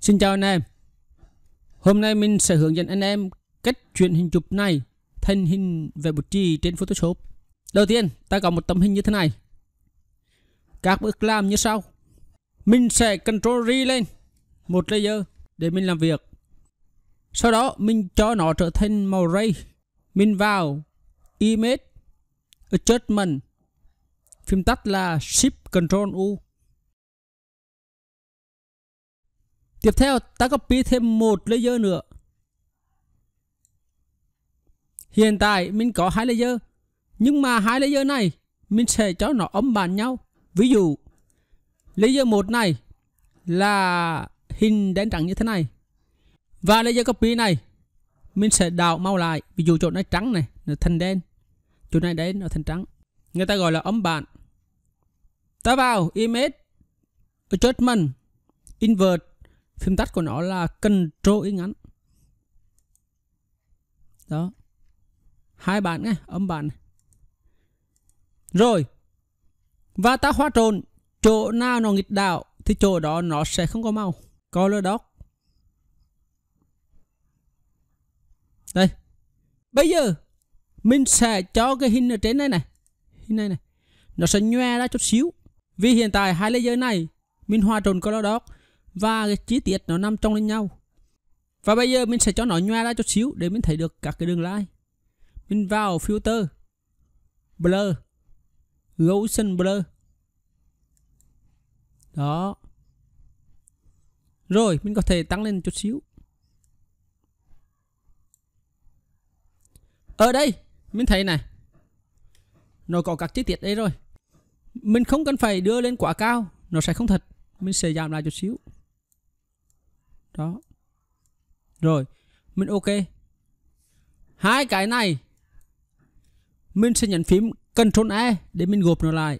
Xin chào anh em Hôm nay mình sẽ hướng dẫn anh em cách chuyển hình chụp này thành hình về bút chì trên Photoshop Đầu tiên ta có một tấm hình như thế này Các bước làm như sau Mình sẽ Ctrl R lên một layer để mình làm việc Sau đó mình cho nó trở thành màu ray Mình vào Image Adjustment Phím tắt là Shift Ctrl U Tiếp theo ta copy thêm một layer nữa. Hiện tại mình có hai layer. Nhưng mà hai layer này mình sẽ cho nó ấm bàn nhau. Ví dụ layer 1 này là hình đen trắng như thế này. Và layer copy này mình sẽ đào màu lại. Ví dụ chỗ này trắng này nó thành đen. Chỗ này đen nó thành trắng. Người ta gọi là ấm bàn. Ta vào image adjustment invert phim tắt của nó là control ý ngắn đó hai bản nghe âm bản rồi và ta hóa trộn chỗ nào nó nghịch đạo thì chỗ đó nó sẽ không có màu color dot đây bây giờ mình sẽ cho cái hình ở trên này này hình này này nó sẽ nhòe ra chút xíu vì hiện tại hai layer này mình hòa trộn color dot và cái chi tiết nó nằm trong lên nhau và bây giờ mình sẽ cho nó nhòa ra chút xíu để mình thấy được các cái đường line mình vào filter blur gaussian blur đó rồi mình có thể tăng lên chút xíu ở đây mình thấy này nó có các chi tiết đây rồi mình không cần phải đưa lên quá cao nó sẽ không thật mình sẽ giảm lại chút xíu đó rồi mình ok hai cái này mình sẽ nhấn phím Ctrl E để mình gộp nó lại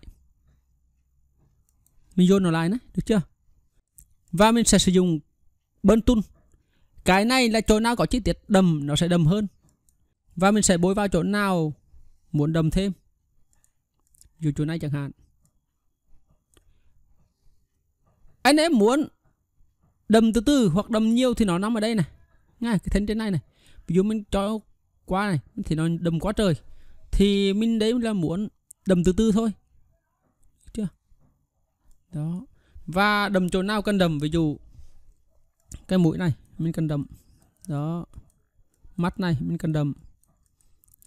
mình dồn nó lại nữa được chưa và mình sẽ sử dụng bơn tun cái này là chỗ nào có chi tiết đầm nó sẽ đầm hơn và mình sẽ bôi vào chỗ nào muốn đầm thêm dù chỗ này chẳng hạn anh em muốn đầm từ từ hoặc đầm nhiều thì nó nằm ở đây này ngay cái thân trên này này ví dụ mình cho qua này thì nó đầm quá trời thì mình đấy là muốn đầm từ từ thôi Được chưa đó và đầm chỗ nào cần đầm ví dụ cái mũi này mình cần đầm đó mắt này mình cần đầm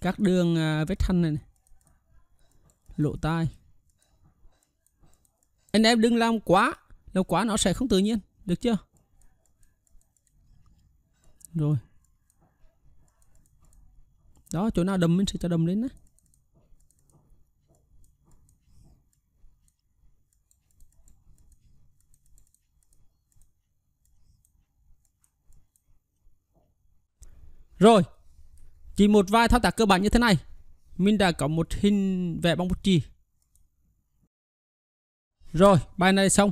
các đường à, vết thăn này, này lỗ tai anh em đừng làm quá làm quá nó sẽ không tự nhiên được chưa rồi đó chỗ nào đầm mình sẽ cho đầm lên á Rồi, chỉ một vài thao tác cơ bản như thế này, mình đã có một hình vẽ bóng bút chì. Rồi, bài này xong.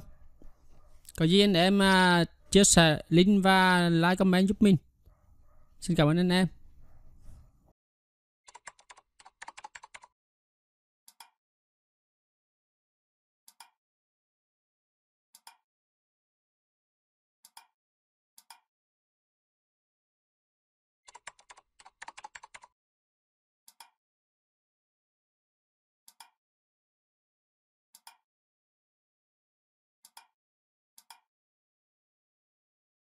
Có gì anh em à, chia sẻ link và like comment giúp mình. Xin cảm ơn anh em